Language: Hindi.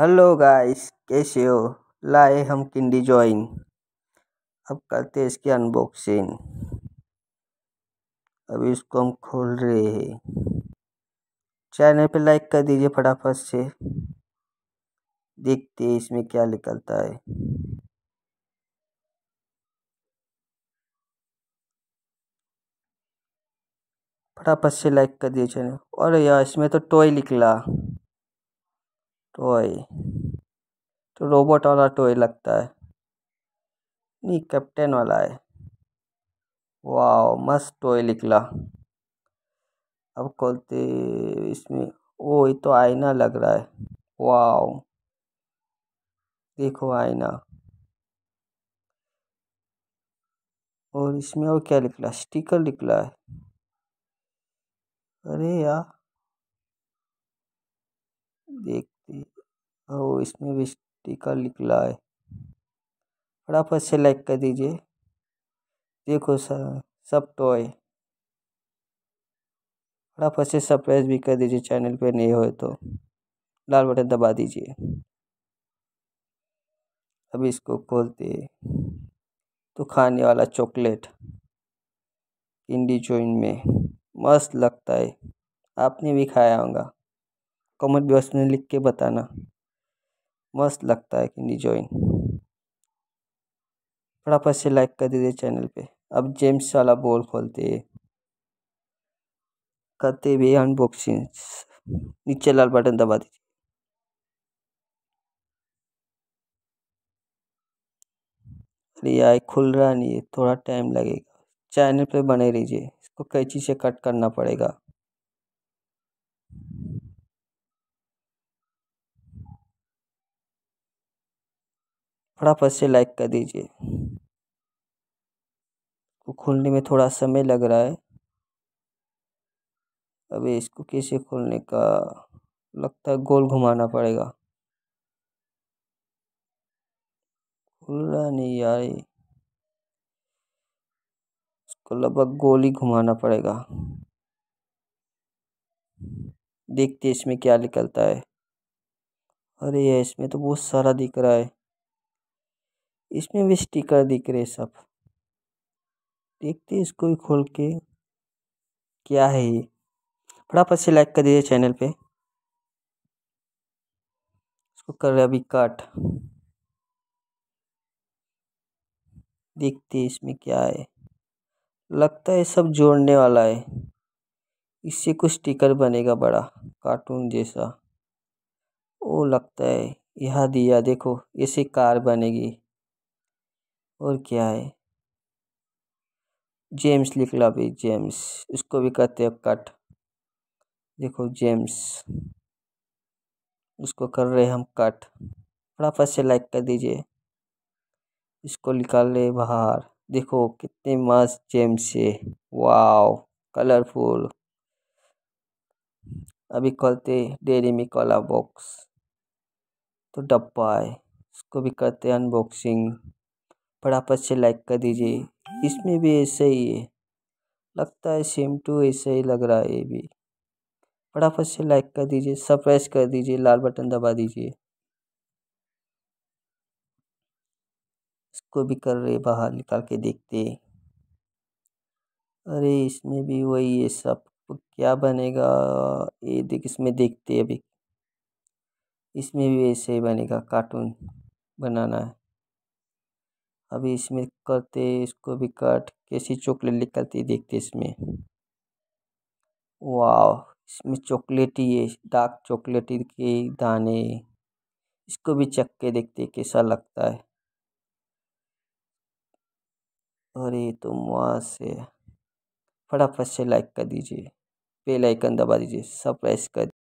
हेलो गाइस कैसे हो लाए हम किंडी जॉइन अब करते हैं इसकी अनबॉक्सिंग अभी इसको हम खोल रहे हैं चैनल पे लाइक कर दीजिए फटाफट से देखते हैं इसमें क्या निकलता है फटाफट से लाइक कर दीजिए चैनल और यार इसमें तो टॉय निकला टॉय तो रोबोट वाला टॉय लगता है नहीं कैप्टन वाला है वाह मस्त टॉय निकला अब खोलते इसमें ओ ये तो आईना लग रहा है वाह देखो आईना और इसमें और क्या निकला स्टिकर निकला है अरे यार देख व्यक्ति और इसमें भी स्टीकर निकला है फटाफट से लाइक कर दीजिए देखो सर सब टॉय फटाफट से सरप्राइज भी कर दीजिए चैनल पे नहीं हो तो लाल बटन दबा दीजिए अब इसको खोलते तो खाने वाला चॉकलेट इंडी जोइन में मस्त लगता है आपने भी खाया होगा कमेंट बॉक्स में लिख के बताना मस्त लगता है किन्नी जॉइन फटाफट से लाइक कर दीजिए चैनल पे अब जेम्स वाला बॉल खोलते करते हुए अनबॉक्सिंग नीचे लाल बटन दबा दीजिए अरे यार खुल रहा नहीं है थोड़ा टाइम लगेगा चैनल पे बने रहिए इसको कैची से कट करना पड़ेगा फटाफट से लाइक कर दीजिए को खोलने में थोड़ा समय लग रहा है अभी इसको कैसे खोलने का लगता है गोल घुमाना पड़ेगा खुल रहा नहीं यार इसको लगभग गोल ही घुमाना पड़ेगा देखते इसमें क्या निकलता है अरे इसमें तो बहुत सारा दिख रहा है इसमें भी स्टीकर दिख रहे सब देखते इसको भी खोल के क्या है ये फटाफट से लाइक कर दीजिए चैनल पे इसको कर रहे अभी काट देखते इसमें क्या है लगता है सब जोड़ने वाला है इससे कुछ स्टिकर बनेगा बड़ा कार्टून जैसा वो लगता है यह दिया देखो ऐसे कार बनेगी और क्या है जेम्स लिख लो अभी जेम्स इसको भी कहते हैं कट देखो जेम्स इसको कर रहे हम कट फटाफट से लाइक कर दीजिए इसको निकाल ले बाहर देखो कितने मस्त जेम्स है वाओ कलरफुल अभी खोलते डेरी में कॉला बॉक्स तो डब्बा है इसको भी करते हैं अनबॉक्सिंग फटाफट से लाइक कर दीजिए इसमें भी ऐसा ही है लगता है सेम टू ऐसा ही लग रहा है ये भी फटाफट से लाइक कर दीजिए सप्रेस कर दीजिए लाल बटन दबा दीजिए इसको भी कर रहे बाहर निकाल के देखते अरे इसमें भी वही है सब क्या बनेगा ये देख इसमें देखते अभी इसमें भी ऐसे ही बनेगा कार्टून बनाना है अभी इसमें करते इसको भी कट कैसी चॉकलेट निकलती देखते इसमें वाह इसमें चॉकलेटी है डार्क चॉकलेटी के दाने इसको भी चख के देखते कैसा लगता है अरे तो मस्त है फटाफट से लाइक कर दीजिए बेल आइकन दबा दीजिए प्रेस कर